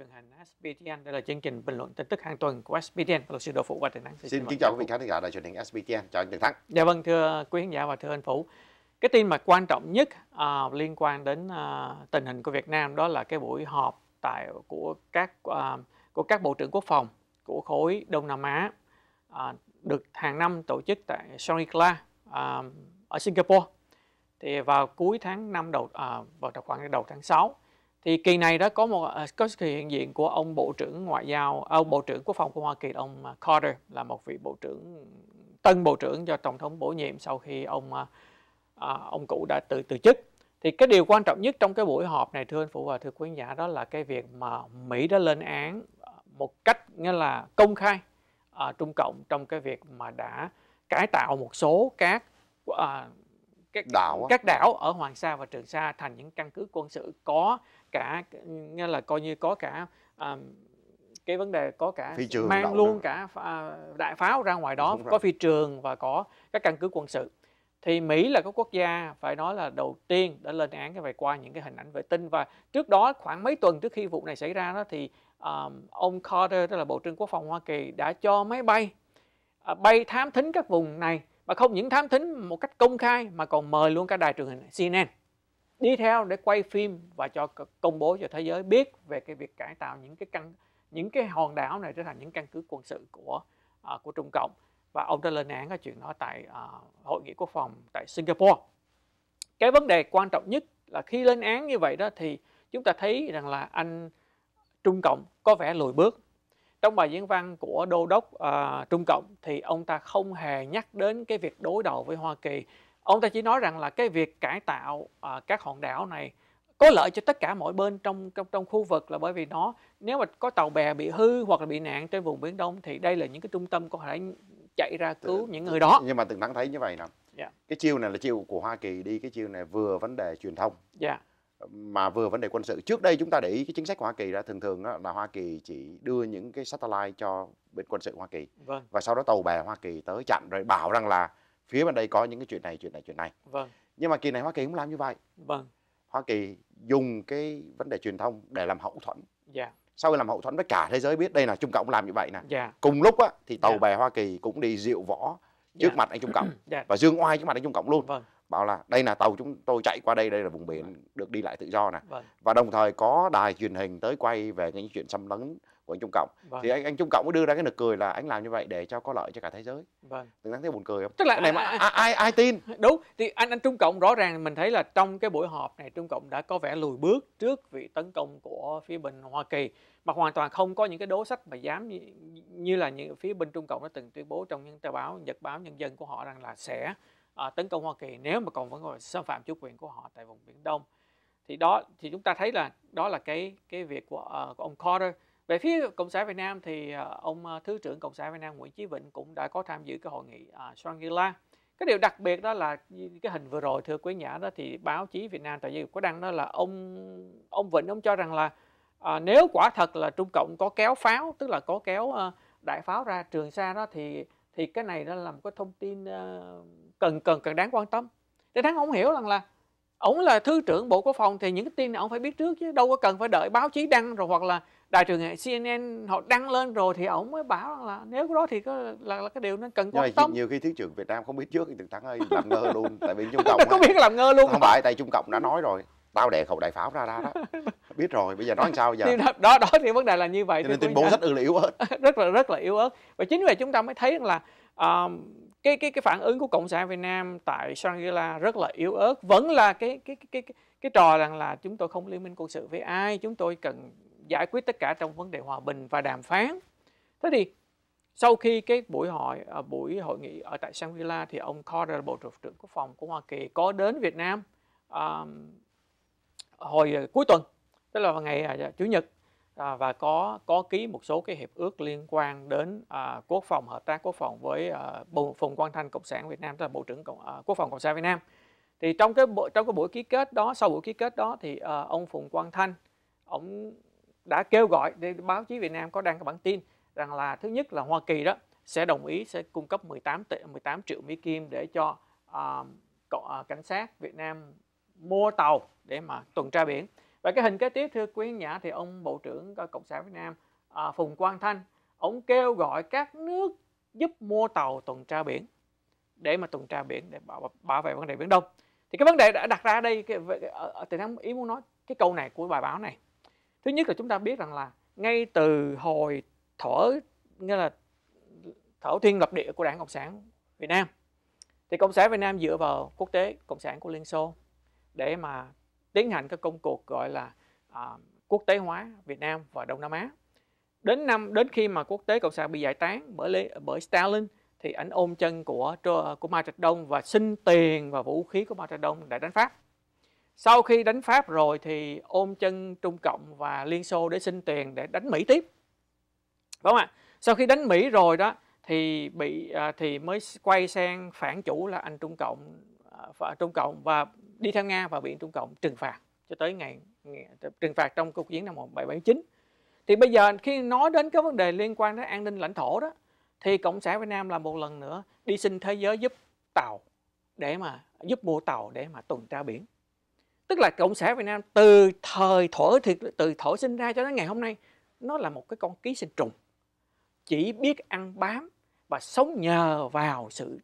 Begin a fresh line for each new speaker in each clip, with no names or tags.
truyền hình SBTN. Đây là chương trình bình luận tin tức hàng tuần của SBTN luật sư Đỗ Phụ và Thịnh Thắng. Xin, xin kính chào quý vị khán giả đài truyền hình SBTN. Chào anh Thịnh Thắng. Dạ vâng, thưa quý khán giả và thưa anh Phủ. Cái tin mà quan trọng nhất uh, liên quan đến uh, tình hình của Việt Nam đó là cái buổi họp tại của các uh, của các bộ trưởng quốc phòng của khối Đông Nam Á à, được hàng năm tổ chức tại Shangri-La à, ở Singapore. Thì vào cuối tháng 5 đầu à, vào khoảng đầu tháng 6 thì kỳ này đó có một à, có sự hiện diện của ông bộ trưởng ngoại giao ông à, bộ trưởng quốc phòng của Hoa Kỳ ông à, Carter là một vị bộ trưởng tân bộ trưởng do tổng thống bổ nhiệm sau khi ông ông cũ đã từ từ chức thì cái điều quan trọng nhất trong cái buổi họp này thưa anh phụ và thưa quý giả đó là cái việc mà Mỹ đã lên án một cách nghĩa là công khai à, Trung Cộng trong cái việc mà đã cải tạo một số các à, các đảo các đảo ở Hoàng Sa và Trường Sa thành những căn cứ quân sự có cả nghe là coi như có cả um, cái vấn đề có cả phi trường mang luôn nữa. cả uh, đại pháo ra ngoài đó Đúng có rồi. phi trường và có các căn cứ quân sự thì Mỹ là cái quốc gia phải nói là đầu tiên đã lên án cái về qua những cái hình ảnh vệ tinh và trước đó khoảng mấy tuần trước khi vụ này xảy ra đó thì um, ông Carter tức là Bộ trưởng Quốc phòng Hoa Kỳ đã cho máy bay uh, bay thám thính các vùng này và không những thám thính một cách công khai mà còn mời luôn cả đài truyền hình CNN đi theo để quay phim và cho công bố cho thế giới biết về cái việc cải tạo những cái căn những cái hòn đảo này trở thành những căn cứ quân sự của uh, của Trung Cộng và ông đã lên án cái chuyện đó tại uh, hội nghị quốc phòng tại Singapore. Cái vấn đề quan trọng nhất là khi lên án như vậy đó thì chúng ta thấy rằng là anh Trung Cộng có vẻ lùi bước trong bài diễn văn của đô đốc uh, Trung Cộng thì ông ta không hề nhắc đến cái việc đối đầu với Hoa Kỳ. Ông ta chỉ nói rằng là cái việc cải tạo uh, các hòn đảo này có lợi cho tất cả mọi bên trong trong trong khu vực là bởi vì nó nếu mà có tàu bè bị hư hoặc là bị nạn trên vùng biển Đông thì đây là những cái trung tâm có thể chạy ra cứu những người đó.
Nhưng mà từng thắng thấy như vậy nè. Yeah. Dạ. Cái chiêu này là chiêu của Hoa Kỳ đi cái chiêu này vừa vấn đề truyền thông. Yeah dạ mà vừa vấn đề quân sự trước đây chúng ta để ý cái chính sách của Hoa Kỳ đã thường thường đó là Hoa Kỳ chỉ đưa những cái satellite cho bên quân sự Hoa Kỳ vâng. và sau đó tàu bè Hoa Kỳ tới chặn rồi bảo rằng là phía bên đây có những cái chuyện này chuyện này chuyện này vâng. nhưng mà kỳ này Hoa Kỳ cũng làm như vậy vâng. Hoa Kỳ dùng cái vấn đề truyền thông để làm hậu thuẫn yeah. Dạ. sau khi làm hậu thuẫn với cả thế giới biết đây là Trung Cộng làm như vậy nè yeah. Dạ. cùng lúc á, thì tàu yeah. Dạ. bè Hoa Kỳ cũng đi rượu võ trước yeah. mặt anh Trung Cộng yeah. và dương oai trước mặt anh Trung Cộng luôn vâng bảo là đây là tàu chúng tôi chạy qua đây đây là vùng biển vâng. được đi lại tự do nè vâng. và đồng thời có đài truyền hình tới quay về những chuyện xâm lấn của anh Trung Cộng vâng. thì anh anh Trung Cộng mới đưa ra cái nực cười
là anh làm như vậy để cho có lợi cho cả thế giới vâng. từng thấy buồn cười không tức là cái này mà à, à, ai, ai ai tin đúng thì anh anh Trung Cộng rõ ràng mình thấy là trong cái buổi họp này Trung Cộng đã có vẻ lùi bước trước vị tấn công của phía bên Hoa Kỳ mà hoàn toàn không có những cái đối sách mà dám như, như là những phía bên Trung Cộng đã từng tuyên bố trong những tờ báo Nhật báo Nhân dân của họ rằng là sẽ à, tấn công Hoa Kỳ nếu mà còn vẫn còn xâm phạm chủ quyền của họ tại vùng Biển Đông thì đó thì chúng ta thấy là đó là cái cái việc của, uh, của ông Carter về phía cộng sản Việt Nam thì uh, ông thứ trưởng cộng sản Việt Nam Nguyễn Chí Vịnh cũng đã có tham dự cái hội nghị uh, Shangri-La cái điều đặc biệt đó là cái hình vừa rồi thưa quý nhã đó thì báo chí Việt Nam tại vì có đăng đó là ông ông Vịnh ông cho rằng là à, nếu quả thật là Trung Cộng có kéo pháo tức là có kéo à, đại pháo ra Trường Sa đó thì thì cái này nó là một cái thông tin à, cần cần cần đáng quan tâm để Thắng không hiểu rằng là ổng là thứ trưởng bộ quốc phòng thì những cái tin này ông phải biết trước chứ đâu có cần phải đợi báo chí đăng rồi hoặc là đài truyền hình CNN họ đăng lên rồi thì ổng mới bảo là nếu có đó thì có là, là cái điều nên cần quan tâm.
Nhiều khi thứ trưởng Việt Nam không biết trước thì thắng ơi làm ngơ luôn tại vì Trung Cộng. không biết làm ngơ luôn. Không phải tại Trung Cộng đã nói rồi tao đè khẩu đại pháo ra ra đó biết rồi bây giờ nói làm sao giờ đó,
đó đó thì vấn đề là như vậy cho nên tuyên bố rất là yếu ớt rất là rất là yếu ớt và chính vì chúng ta mới thấy rằng là uh, cái cái cái phản ứng của cộng sản Việt Nam tại Shangri-La rất là yếu ớt vẫn là cái cái cái cái, cái, trò rằng là chúng tôi không liên minh quân sự với ai chúng tôi cần giải quyết tất cả trong vấn đề hòa bình và đàm phán thế thì sau khi cái buổi hội à, buổi hội nghị ở tại Shangri-La thì ông Carter bộ trưởng quốc phòng của Hoa Kỳ có đến Việt Nam um, hồi à, cuối tuần tức là vào ngày chủ nhật à, và có có ký một số cái hiệp ước liên quan đến à, quốc phòng hợp tác quốc phòng với à, Bộ, Phùng Quang Thanh Cộng sản Việt Nam tức là Bộ trưởng Cộng, à, Quốc phòng Cộng sản Việt Nam thì trong cái buổi trong cái buổi ký kết đó sau buổi ký kết đó thì à, ông Phùng Quang Thanh ông đã kêu gọi để báo chí Việt Nam có đăng cái bản tin rằng là thứ nhất là Hoa Kỳ đó sẽ đồng ý sẽ cung cấp 18 tỷ 18 triệu Mỹ kim để cho à, cảnh sát Việt Nam mua tàu để mà tuần tra biển và cái hình kế tiếp thưa quý nhã thì ông bộ trưởng cộng sản việt nam à, phùng quang thanh ông kêu gọi các nước giúp mua tàu tuần tra biển để mà tuần tra biển để bảo, bảo vệ vấn đề biển đông thì cái vấn đề đã đặt ra đây cái, ở, từ tháng ý muốn nói cái câu này của bài báo này thứ nhất là chúng ta biết rằng là ngay từ hồi thở nghĩa là thở thiên lập địa của đảng cộng sản việt nam thì cộng sản việt nam dựa vào quốc tế cộng sản của liên xô để mà tiến hành các công cuộc gọi là à, quốc tế hóa Việt Nam và Đông Nam Á. Đến năm đến khi mà quốc tế cộng sản bị giải tán bởi bởi Stalin thì ảnh ôm chân của của Mao Trạch Đông và xin tiền và vũ khí của Mao Trạch Đông để đánh Pháp. Sau khi đánh Pháp rồi thì ôm chân Trung Cộng và Liên Xô để xin tiền để đánh Mỹ tiếp. Đúng không ạ? Sau khi đánh Mỹ rồi đó thì bị à, thì mới quay sang phản chủ là anh Trung Cộng Trung Cộng và đi theo Nga và bị Trung Cộng trừng phạt cho tới ngày, ngày trừng phạt trong cuộc chiến năm 1779. Thì bây giờ khi nói đến cái vấn đề liên quan đến an ninh lãnh thổ đó thì Cộng sản Việt Nam là một lần nữa đi xin thế giới giúp tàu để mà giúp mua tàu để mà tuần tra biển. Tức là Cộng sản Việt Nam từ thời thổ thì từ thổ sinh ra cho đến ngày hôm nay nó là một cái con ký sinh trùng chỉ biết ăn bám và sống nhờ vào sự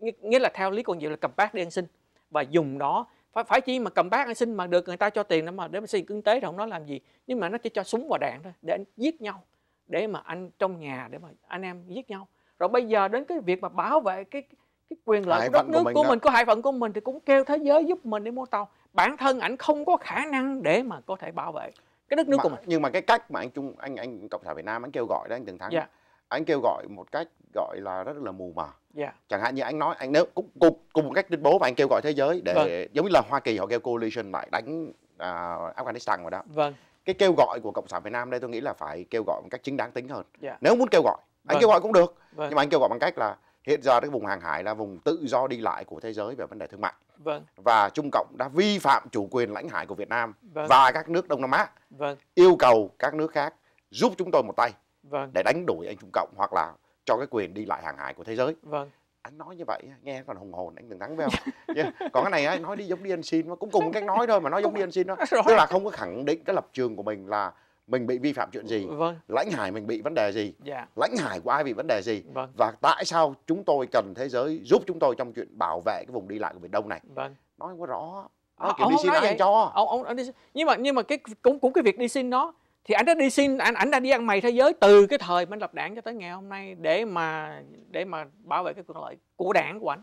nghĩa là theo lý còn diệu là cầm bát đi ăn xin và dùng đó phải phải chi mà cầm bát ăn xin mà được người ta cho tiền đó mà để mà xây kinh tế thì không nói làm gì nhưng mà nó chỉ cho súng và đạn thôi để anh giết nhau để mà anh trong nhà để mà anh em giết nhau rồi bây giờ đến cái việc mà bảo vệ cái cái quyền lợi của đất nước của mình, của mình hải phận của mình thì cũng kêu thế giới giúp mình để mua tàu bản thân ảnh không có khả năng để mà có thể bảo vệ
cái đất nước mà, của mình nhưng mà cái cách mà anh trung anh anh cộng sản việt nam anh kêu gọi đó anh từng thắng yeah dạ anh kêu gọi một cách gọi là rất là mù mờ yeah. Dạ. chẳng hạn như anh nói anh nếu cũng cùng, cùng một cách tuyên bố và anh kêu gọi thế giới để vâng. giống như là Hoa Kỳ họ kêu coalition lại đánh uh, Afghanistan rồi đó vâng. cái kêu gọi của cộng sản Việt Nam đây tôi nghĩ là phải kêu gọi một cách chính đáng tính hơn yeah. Dạ. nếu muốn kêu gọi anh vâng. kêu gọi cũng được vâng. nhưng mà anh kêu gọi bằng cách là hiện giờ cái vùng hàng hải là vùng tự do đi lại của thế giới về vấn đề thương mại vâng. và Trung Cộng đã vi phạm chủ quyền lãnh hải của Việt Nam vâng. và các nước Đông Nam Á vâng. yêu cầu các nước khác giúp chúng tôi một tay vâng. để đánh đuổi anh Trung Cộng hoặc là cho cái quyền đi lại hàng hải của thế giới vâng anh nói như vậy nghe còn hùng hồn anh đừng thắng với không
yeah. còn cái này anh
nói đi giống đi anh xin mà cũng cùng cách nói thôi mà nói giống đi anh xin thôi tức là không có khẳng định cái lập trường của mình là mình bị vi phạm chuyện gì vâng. lãnh hải mình bị vấn đề gì yeah. Dạ. lãnh hải của ai bị vấn đề gì vâng. và tại sao chúng tôi cần thế giới giúp chúng tôi trong chuyện bảo vệ cái vùng đi lại của biển đông này vâng.
nói quá rõ nói à, kiểu đi xin ai cho ông, ông, ông đi xin. nhưng mà nhưng mà cái cũng cũng cái việc đi xin nó thì anh đã đi xin anh, ảnh đã đi ăn mày thế giới từ cái thời minh lập đảng cho tới ngày hôm nay để mà để mà bảo vệ cái quyền lợi của đảng của anh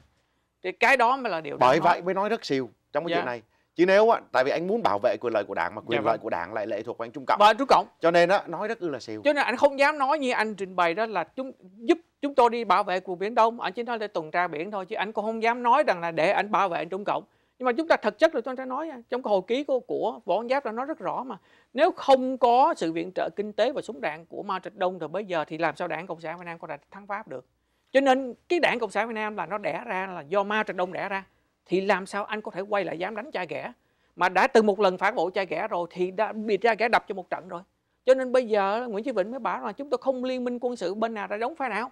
thì cái đó mới là điều bởi vậy
mới nói rất siêu trong cái dạ. chuyện này chứ nếu á tại vì anh muốn bảo vệ quyền lợi của đảng mà quyền dạ, lợi vâng. của đảng lại lệ thuộc vào anh trung cộng và vâng, trung cộng cho nên á nói rất ư là siêu
cho nên anh không dám nói như anh trình bày đó là chúng giúp chúng tôi đi bảo vệ cuộc biển đông anh chỉ nói để tuần tra biển thôi chứ anh cũng không dám nói rằng là để anh bảo vệ anh trung cộng nhưng mà chúng ta thực chất là tôi đã nói trong cái hồi ký của, của võ văn giáp đã nói rất rõ mà nếu không có sự viện trợ kinh tế và súng đạn của Mao Trạch Đông thì bây giờ thì làm sao đảng Cộng sản Việt Nam có thể thắng Pháp được cho nên cái đảng Cộng sản Việt Nam là nó đẻ ra là do Mao Trạch Đông đẻ ra thì làm sao anh có thể quay lại dám đánh cha ghẻ mà đã từng một lần phản bội cha ghẻ rồi thì đã bị ra ghẻ đập cho một trận rồi cho nên bây giờ Nguyễn Chí Vịnh mới bảo là chúng tôi không liên minh quân sự bên nào đã đóng phe nào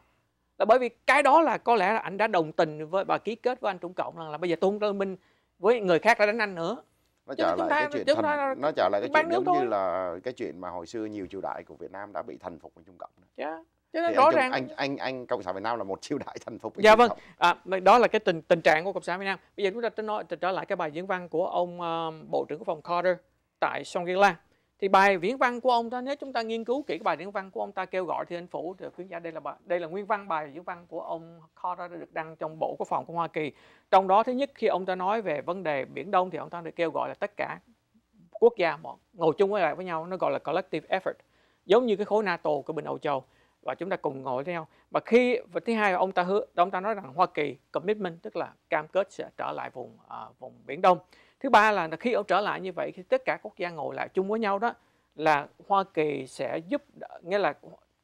là bởi vì cái đó là có lẽ là anh đã đồng tình với bà ký kết với anh Trung Cộng là là bây giờ tôi không liên minh với người khác đã đánh anh nữa nó trở lại cái chuyện thành, nó
trở lại cái chuyện giống thôi. như là cái chuyện mà hồi xưa nhiều triều đại của Việt Nam đã bị thần phục với Trung Cộng.
Yeah. Dạ. Cho nên rõ ràng anh, anh anh cộng sản Việt Nam là một triều đại thần phục. Dạ Trung vâng, Cộng. à, đó là cái tình tình trạng của cộng sản Việt Nam. Bây giờ chúng ta nói trở lại cái bài diễn văn của ông uh, bộ trưởng quốc phòng Carter tại Shangri-La thì bài viễn văn của ông ta nếu chúng ta nghiên cứu kỹ cái bài viễn văn của ông ta kêu gọi thì anh phủ thì khuyến giả đây là bài, đây là nguyên văn bài viễn văn của ông Carter đã được đăng trong bộ quốc phòng của Hoa Kỳ trong đó thứ nhất khi ông ta nói về vấn đề biển Đông thì ông ta được kêu gọi là tất cả quốc gia ngồi chung với lại với nhau nó gọi là collective effort giống như cái khối NATO của bình Âu Châu và chúng ta cùng ngồi với nhau và khi và thứ hai ông ta hứa ông ta nói rằng Hoa Kỳ commitment tức là cam kết sẽ trở lại vùng uh, vùng biển Đông thứ ba là khi ông trở lại như vậy thì tất cả quốc gia ngồi lại chung với nhau đó là Hoa Kỳ sẽ giúp nghĩa là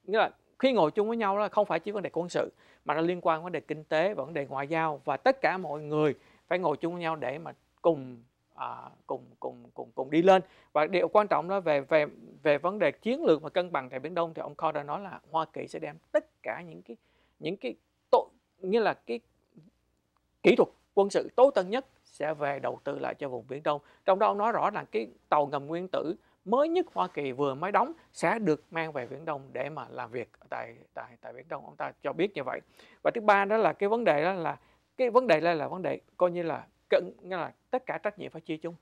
nghĩa là khi ngồi chung với nhau là không phải chỉ vấn đề quân sự mà nó liên quan vấn đề kinh tế và vấn đề ngoại giao và tất cả mọi người phải ngồi chung với nhau để mà cùng à, cùng cùng cùng cùng đi lên và điều quan trọng đó về về về vấn đề chiến lược và cân bằng tại biển đông thì ông Carter nói là Hoa Kỳ sẽ đem tất cả những cái những cái tội như là cái kỹ thuật quân sự tối tân nhất sẽ về đầu tư lại cho vùng Biển Đông. Trong đó ông nói rõ là cái tàu ngầm nguyên tử mới nhất Hoa Kỳ vừa mới đóng sẽ được mang về Biển Đông để mà làm việc tại tại tại Biển Đông ông ta cho biết như vậy. Và thứ ba đó là cái vấn đề đó là cái vấn đề đây là vấn đề coi như là cận nghĩa là tất cả trách nhiệm phải chia chung.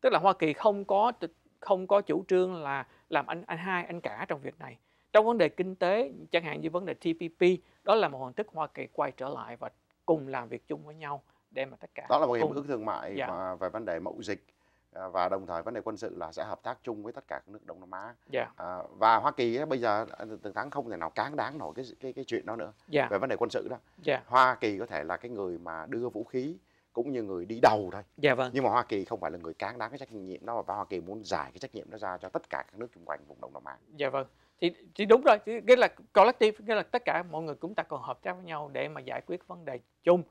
Tức là Hoa Kỳ không có không có chủ trương là làm anh anh hai anh cả trong việc này. Trong vấn đề kinh tế chẳng hạn như vấn đề TPP đó là một hình thức Hoa Kỳ quay trở lại và cùng làm việc chung với nhau đem vào tất cả đó là một hiệp ước
thương mại dạ. về vấn đề mậu dịch à, và đồng thời vấn đề quân sự là sẽ hợp tác chung với tất cả các nước Đông Nam Á yeah. Dạ. à, và Hoa Kỳ ấy, bây giờ à, từng tháng không thể nào cán đáng nổi cái cái cái chuyện đó nữa yeah. Dạ. về vấn đề quân sự đó yeah. Dạ. Hoa Kỳ có thể là cái người mà đưa vũ khí cũng như người đi đầu thôi yeah, vâng. nhưng mà Hoa Kỳ không phải là người cán đáng cái trách nhiệm đó và Hoa Kỳ muốn giải cái trách nhiệm đó ra cho
tất cả các nước xung quanh vùng Đông Nam Á dạ vâng thì, thì đúng rồi thì, cái là collective cái là tất cả mọi người chúng ta còn hợp tác với nhau để mà giải quyết vấn đề chung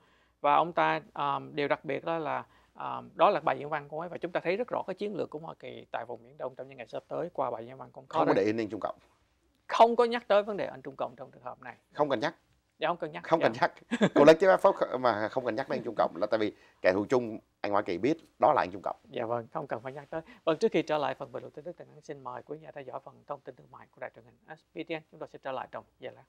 và ông ta um, điều đặc biệt đó là um, đó là bài diễn văn của ông ấy và chúng ta thấy rất rõ cái chiến lược của Hoa Kỳ tại vùng biển Đông trong những ngày sắp tới qua bài diễn văn của ông Không có để an ninh Trung Cộng. Không có nhắc tới vấn đề anh Trung Cộng trong trường hợp này. Không cần nhắc. Dạ không cần nhắc. Không dạ. cần nhắc.
Cô lớn chế pháp mà không cần nhắc đến Trung Cộng là tại vì kẻ thù chung anh Hoa Kỳ biết đó là anh Trung Cộng.
Dạ vâng, không cần phải nhắc tới. Vâng, trước khi trở lại phần bình luận tin tức, Tình xin mời quý nhà theo dõi phần thông tin thương mại của đài truyền hình SPTN. Chúng tôi sẽ trở lại trong giây lát.